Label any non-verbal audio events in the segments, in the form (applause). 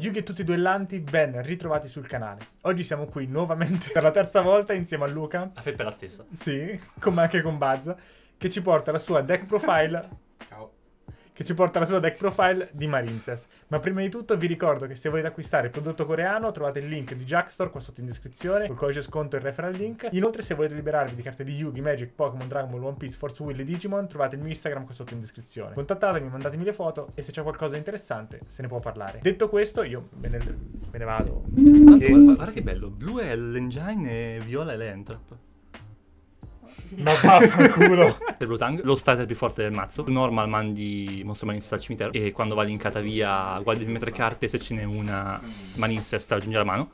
Yugi e tutti i duellanti, ben ritrovati sul canale. Oggi siamo qui nuovamente (laughs) per la terza volta insieme a Luca. La fetta è la stessa. Sì, come anche con Buzz, che ci porta la sua deck profile che ci porta alla sua deck profile di Marinses. Ma prima di tutto vi ricordo che se volete acquistare il prodotto coreano trovate il link di Jackstore qua sotto in descrizione, col codice sconto e il referral link. Inoltre se volete liberarvi di carte di Yugi, Magic, Pokémon, Dragon Ball, One Piece, Force Will e Digimon trovate il mio Instagram qua sotto in descrizione. Contattatemi, mandatemi le foto e se c'è qualcosa di interessante se ne può parlare. Detto questo io me ne, me ne vado. Sì. Che... Guarda, guarda, che bello, blu è l'engine e viola è l'entrap. Ma vaffanculo. Per Blue Tang, lo starter più forte del mazzo. Normal mandi mostro malinista al cimitero. E quando va linkata via, guardi le mie tre carte. Se ce n'è una mm. malinista, sta aggiungere la mano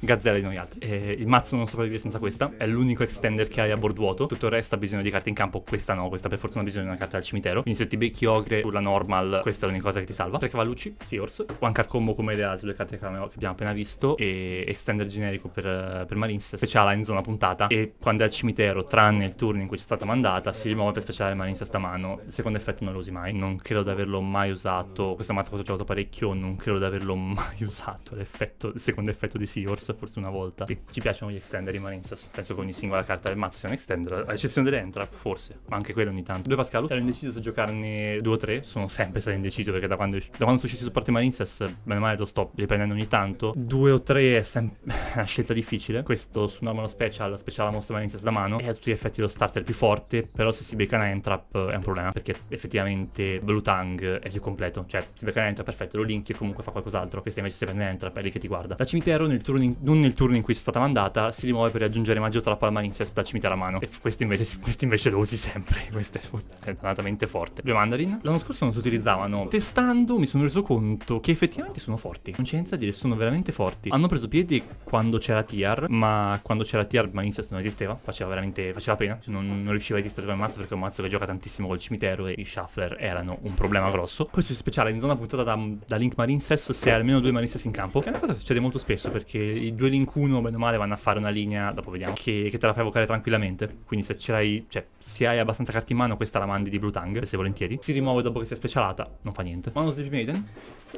gazzella di noi altri. Eh, il mazzo non sopravvive senza questa, è l'unico extender che hai a bordo vuoto, tutto il resto ha bisogno di carte in campo, questa no, questa per fortuna ha bisogno di una carta al cimitero, quindi se ti becchi ogre sulla normal, questa è l'unica cosa che ti salva. Tre cavallucci, Sears, one card combo come le altre due carte che abbiamo appena visto e extender generico per, per Marines, speciala in zona puntata e quando è al cimitero, tranne il turno in cui c'è stata mandata, si rimuove per speciale Marines a sta il secondo effetto non lo usi mai, non credo di averlo mai usato, questo mazzo è stato giocato parecchio, non credo di averlo (laughs) mai usato l'effetto, il secondo effetto di Sears Instance forse una volta. E ci piacciono gli extender in Instance. Penso che ogni singola carta del mazzo sia un extender, ad eccezione delle Entrap forse, ma anche quello ogni tanto. Due Pascal, ero indeciso se giocarne due o tre, sono sempre stato indeciso perché da quando, da quando sono uscito su Party Instance, bene male lo sto riprendendo ogni tanto. Due o tre è sempre (laughs) una scelta difficile. Questo su normalo special, special a mostro Instance da mano, è a tutti gli effetti lo starter più forte, però se si becca una Entrap eh, è un problema perché effettivamente Blue Tang è più completo, cioè si becca una Entrap perfetto, lo link e comunque fa qualcos'altro, questa invece se prende Entrap è lì che ti guarda. La cimitero nel turno in non nel turno in cui è stata mandata, si rimuove per raggiungere Maggio tra la palma in sesta cimita la mano. E questo invece, questo invece lo usi sempre. (laughs) Questo è è dannatamente forte. Due mandarin. L'anno scorso non si utilizzavano. Testando mi sono reso conto che effettivamente sono forti. Non c'è niente da dire, sono veramente forti. Hanno preso piedi quando c'era TR, ma quando c'era TR Manincest non esisteva. Faceva veramente, faceva pena. Cioè, non, non, riusciva a esistere come mazzo perché è un mazzo che gioca tantissimo col cimitero e i shuffler erano un problema grosso. Questo è speciale in zona puntata da, da Link Marincess se hai almeno due Marincess in campo. Che è una cosa che succede molto spesso perché i due Linkuno, bene o male, vanno a fare una linea, dopo vediamo, che, che te la fai evocare tranquillamente. Quindi se ce l'hai, cioè, se hai abbastanza carte in mano, questa la mandi di Blue Tang, se volentieri. Si rimuove dopo che si è specialata, non fa niente. Manus Deep Maiden,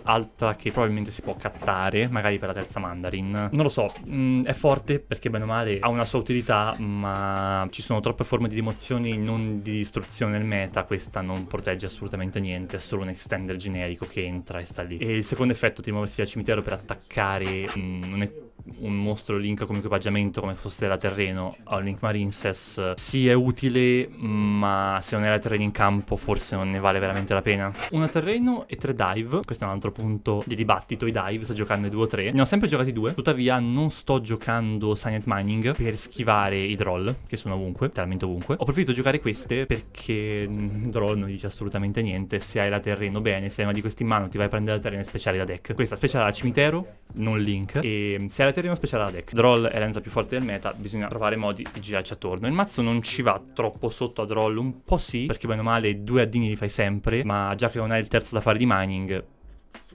altra che probabilmente si può cattare, magari per la terza Mandarin. Non lo so, mh, mm, è forte perché bene o male ha una sua utilità, ma ci sono troppe forme di rimozioni, non di distruzione nel meta, questa non protegge assolutamente niente, è solo un extender generico che entra e sta lì. E il secondo effetto ti muoversi al cimitero per attaccare, mh, mm, non è un mostro link come equipaggiamento come fosse la terreno a un link marinses sì è utile ma se non è la terreno in campo forse non ne vale veramente la pena una terreno e tre dive questo è un altro punto di dibattito i dive sto giocando due o tre ne ho sempre giocati due tuttavia non sto giocando Silent Mining per schivare i droll che sono ovunque letteralmente ovunque ho preferito giocare queste perché mm, droll non dice assolutamente niente se hai la terreno bene se hai una di queste in mano ti vai a prendere la terreno speciale da deck questa speciale al cimitero non Link. E se la terreno speciale la deck, Droll è l'entra più forte del meta, bisogna trovare modi di girarci attorno. Il mazzo non ci va troppo sotto a Droll, un po' sì, perché bene o male due addini li fai sempre, ma già che non hai il terzo da fare di mining,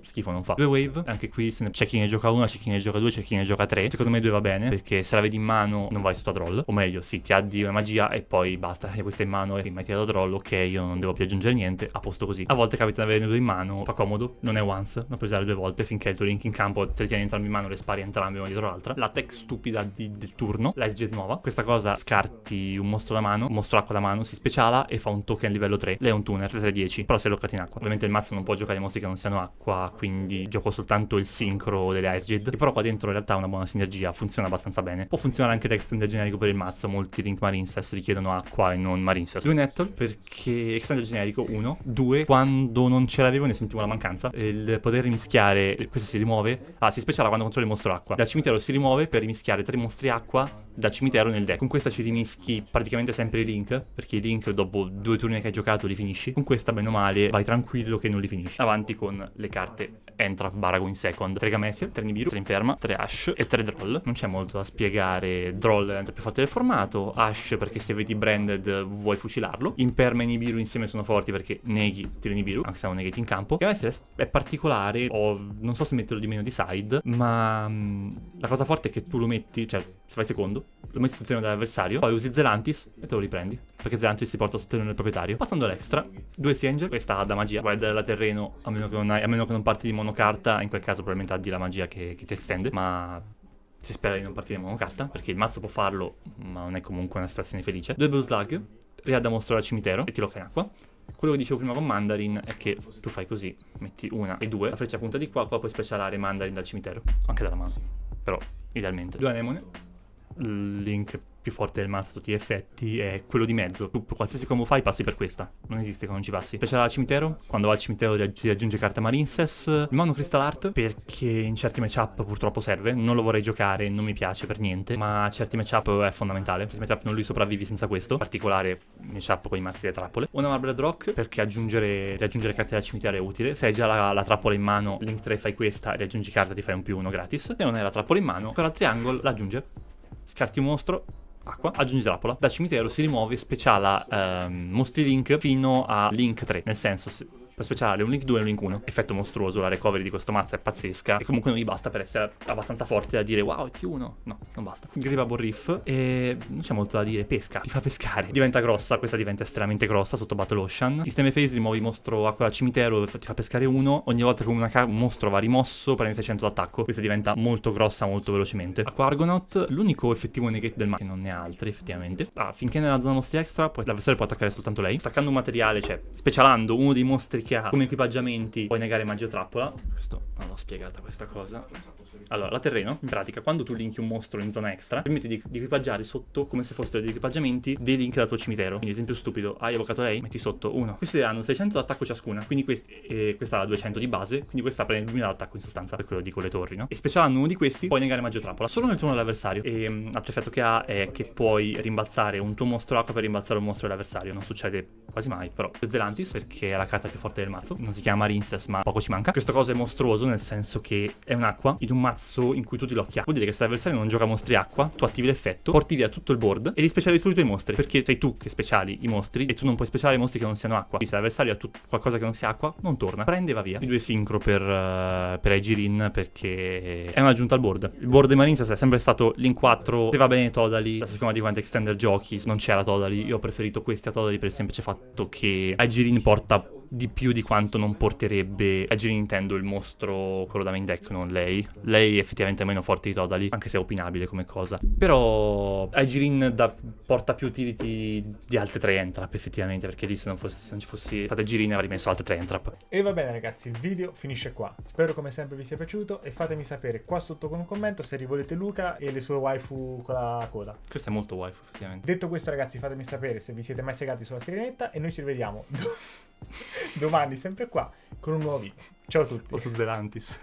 schifo non fa. Due wave, anche qui c'è chi ne gioca una, c'è chi ne gioca due, c'è chi ne gioca tre. Secondo me due va bene, perché se la vedi in mano non vai sotto a troll. O meglio, sì, ti addi una magia e poi basta. Se questa in mano e metti da troll, ok, io non devo più aggiungere niente, a posto così. A volte capita di averne due in mano, fa comodo, non è once, ma puoi usare due volte finché il tuo link in campo te li tieni entrambi in mano, le spari entrambi una dietro l'altra. La tech stupida di, del turno, la SG nuova. Questa cosa scarti un mostro da mano, un mostro acqua da mano, si speciala e fa un token livello 3. Lei è un tuner, 3-10, però se lo cati in acqua. Ovviamente il mazzo non può giocare mostri che non siano acqua quindi gioco soltanto il sincro delle Ice Jade, che però qua dentro in realtà ha una buona sinergia, funziona abbastanza bene. Può funzionare anche da extender generico per il mazzo, molti Link Marincest richiedono acqua e non Marincest. Due Nettle perché extender generico, uno. Due, quando non ce l'avevo ne sentivo la mancanza, il poter rimischiare, questo si rimuove, ah si speciala quando controlli il mostro acqua. Dal cimitero si rimuove per rimischiare tre mostri acqua dal cimitero nel deck. Con questa ci rimischi praticamente sempre i Link, perché i Link dopo due turni che hai giocato li finisci. Con questa bene o male vai tranquillo che non li finisci. Avanti con le carte parte entra Barago in second, 3 Gamethiel, 3 Nibiru, 3 Imperma, 3 Ash e 3 Droll. Non c'è molto da spiegare, Droll è l'entra più forte del formato, Ash perché se vedi branded vuoi fucilarlo, Imperma e Nibiru insieme sono forti perché neghi, tiri Nibiru, anche se ha un negate in campo. Gamethiel è particolare, o non so se metterlo di meno di side, ma mm, la cosa forte è che tu lo metti, cioè se fai secondo, lo metti sul terreno dell'avversario, poi usi Zelantis e te lo riprendi, perché Zelantis si porta sul terreno del proprietario. Passando all'extra, 2 Singer, questa da magia, guarda dare la terreno a meno che non, hai, a meno che non parti di monocarta, in quel caso probabilmente di la magia che, che ti estende, ma si spera di non partire monocarta, perché il mazzo può farlo, ma non è comunque una situazione felice. Due blue slug, da mostro al cimitero e ti loca in acqua. Quello che dicevo prima con Mandarin è che tu fai così, metti una e due, la freccia punta di qua, qua puoi specialare Mandarin dal cimitero, anche dalla mano, però idealmente. Due anemone, Link più forte del mazzo, tutti gli effetti, è quello di mezzo. Tu qualsiasi combo fai passi per questa. Non esiste che non ci passi. Speciale al cimitero, quando va al cimitero ti aggiunge carta Marinses. Il mono Crystal Art, perché in certi matchup purtroppo serve. Non lo vorrei giocare, non mi piace per niente, ma certi matchup è fondamentale. In certi matchup non li sopravvivi senza questo. In particolare matchup con i mazzi delle trappole. Una Marbled Rock, perché aggiungere, riaggiungere carte al cimitero è utile. Se hai già la, la trappola in mano, Link 3 fai questa, riaggiungi carta, ti fai un più uno gratis. Se non hai la trappola in mano, ancora al triangle l'aggiunge. Scarti un mostro, acqua, aggiungi trappola, dal cimitero si rimuove speciale ehm, Mostri Link fino a Link 3, nel senso se per speciale un Link 2 e un Link 1. Effetto mostruoso, la recovery di questo mazzo è pazzesca. E comunque non gli basta per essere abbastanza forte da dire wow, è più uno No, non basta. Gribable Riff e non c'è molto da dire, pesca, ti fa pescare. Diventa grossa, questa diventa estremamente grossa sotto Battle Ocean. Sistema Phase rimuovi mostro acqua da cimitero, ti fa pescare uno. Ogni volta che un mostro va rimosso prende 600 d'attacco. Questa diventa molto grossa molto velocemente. Acqua Argonaut, l'unico effettivo negate del mazzo, che non ne ha altri effettivamente. Ah, finché nella zona mostri extra, l'avversario può attaccare soltanto lei. Attaccando un materiale, cioè specialando uno dei mostri che ha come equipaggiamenti puoi negare magia trappola. Questo non l'ho spiegata questa cosa. Allora, la terreno, in pratica, quando tu linki un mostro in zona extra, permette di, di equipaggiare sotto, come se fossero degli equipaggiamenti, dei link dal tuo cimitero. Quindi, esempio stupido, hai evocato lei, metti sotto uno. Queste hanno 600 d'attacco ciascuna, quindi quest eh, questa ha 200 di base, quindi questa prende 2000 d'attacco in sostanza, per quello di quelle torri, no? E speciale hanno uno di questi, puoi negare magia trappola, solo nel turno dell'avversario. E um, mm, l'altro effetto che ha è che puoi rimbalzare un tuo mostro acqua per rimbalzare un mostro dell'avversario. Non succede quasi mai, però. Zelantis, perché è la carta più forte carte del mazzo, non si chiama Rinsas ma poco ci manca. Questa cosa è mostruoso nel senso che è un'acqua in un mazzo in cui tu ti locchi acqua, vuol dire che se l'avversario non gioca mostri acqua, tu attivi l'effetto, porti via tutto il board e li speciali solo i mostri, perché sei tu che speciali i mostri e tu non puoi speciare i mostri che non siano acqua, quindi se l'avversario ha tut- qualcosa che non sia acqua, non torna, prende e va via. I due sincro per, uh, per Aigirin perché è un'aggiunta al board. Il board di Marinsas è sempre stato l'in 4, se va bene Todali, a seconda di quanti extender giochi, non c'era Todali, io ho preferito questi a Todali per il semplice fatto che Aegirin porta di più di quanto non porterebbe a giri Nintendo il mostro, quello da main deck, non lei. Lei è effettivamente meno forte di Todali, anche se è opinabile come cosa. Però Agirin da, porta più utility di altre tre entrap effettivamente, perché lì se non, fosse, se non ci fosse stata Agirin avrei messo altre tre entrap. E va bene ragazzi, il video finisce qua. Spero come sempre vi sia piaciuto e fatemi sapere qua sotto con un commento se rivolete Luca e le sue waifu con la coda. Questo è molto waifu effettivamente. Detto questo ragazzi fatemi sapere se vi siete mai segati sulla sirenetta e noi ci rivediamo. Domani sempre qua con un nuovo video. Ciao a tutti. O su Zelantis.